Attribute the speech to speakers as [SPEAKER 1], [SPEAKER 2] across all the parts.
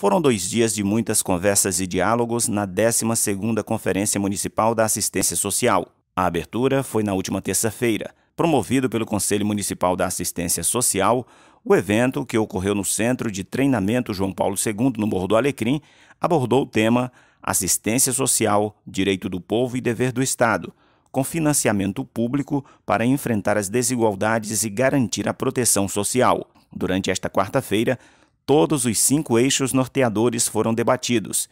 [SPEAKER 1] Foram dois dias de muitas conversas e diálogos na 12ª Conferência Municipal da Assistência Social. A abertura foi na última terça-feira. Promovido pelo Conselho Municipal da Assistência Social, o evento, que ocorreu no Centro de Treinamento João Paulo II, no Morro do Alecrim, abordou o tema Assistência Social, Direito do Povo e Dever do Estado, com financiamento público para enfrentar as desigualdades e garantir a proteção social. Durante esta quarta-feira, todos os cinco eixos norteadores foram debatidos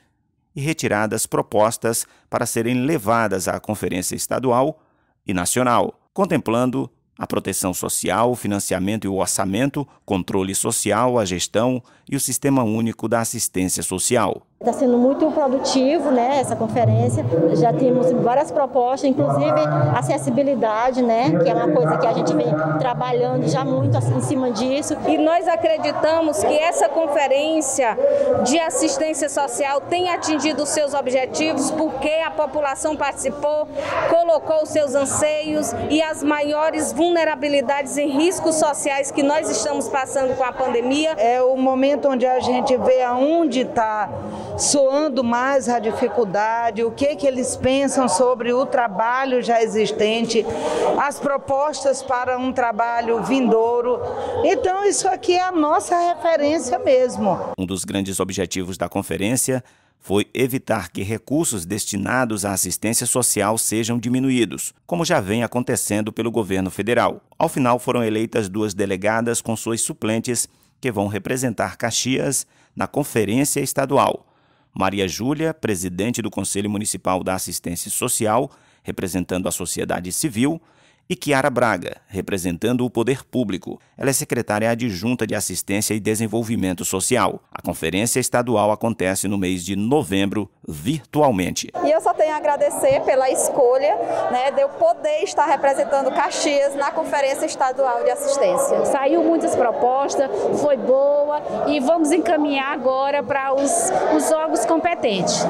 [SPEAKER 1] e retiradas propostas para serem levadas à Conferência Estadual e Nacional, contemplando a proteção social, o financiamento e o orçamento, controle social, a gestão e o sistema único da assistência social.
[SPEAKER 2] Está sendo muito produtivo né, essa conferência, já temos várias propostas, inclusive acessibilidade, né, que é uma coisa que a gente vem trabalhando
[SPEAKER 3] já muito assim, em cima disso. E nós acreditamos que essa conferência de assistência social tem atingido os seus objetivos, porque a população participou, colocou os seus anseios e as maiores vulnerabilidades e
[SPEAKER 4] riscos sociais que nós estamos passando com a pandemia. É o momento onde a gente vê aonde está soando mais a dificuldade, o que, que eles pensam sobre o trabalho já existente, as propostas para um trabalho vindouro. Então, isso aqui é a nossa referência mesmo.
[SPEAKER 1] Um dos grandes objetivos da conferência foi evitar que recursos destinados à assistência social sejam diminuídos, como já vem acontecendo pelo governo federal. Ao final foram eleitas duas delegadas com suas suplentes que vão representar Caxias na conferência estadual. Maria Júlia, presidente do Conselho Municipal da Assistência Social, representando a sociedade civil, e Kiara Braga, representando o poder público. Ela é secretária adjunta de Assistência e Desenvolvimento Social. A conferência estadual acontece no mês de novembro, virtualmente.
[SPEAKER 2] E eu só tenho a agradecer pela escolha né, de eu poder estar representando Caxias na Conferência Estadual de Assistência. Saiu muitas propostas, foi boa e vamos encaminhar agora
[SPEAKER 3] para os, os órgãos competentes.